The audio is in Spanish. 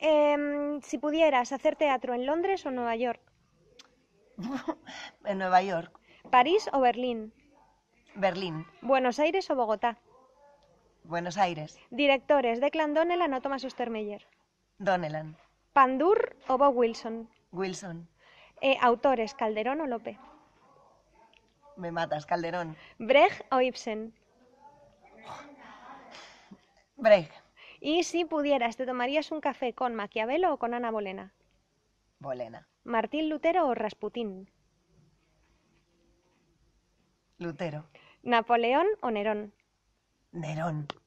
Em, si pudieras, ¿hacer teatro en Londres o Nueva York? en Nueva York. ¿París o Berlín? Berlín. ¿Buenos Aires o Bogotá? Buenos Aires. Directores, de Clan Donelan o Thomas Ostermeyer. Donnellan. ¿Pandur o Bob Wilson? Wilson. Eh, ¿Autores, Calderón o Lope? Me matas, Calderón. ¿Brecht o Ibsen? Brecht. Y si pudieras, ¿te tomarías un café con Maquiavelo o con Ana Bolena? Bolena. ¿Martín Lutero o Rasputín? Lutero. ¿Napoleón o Nerón? Nerón.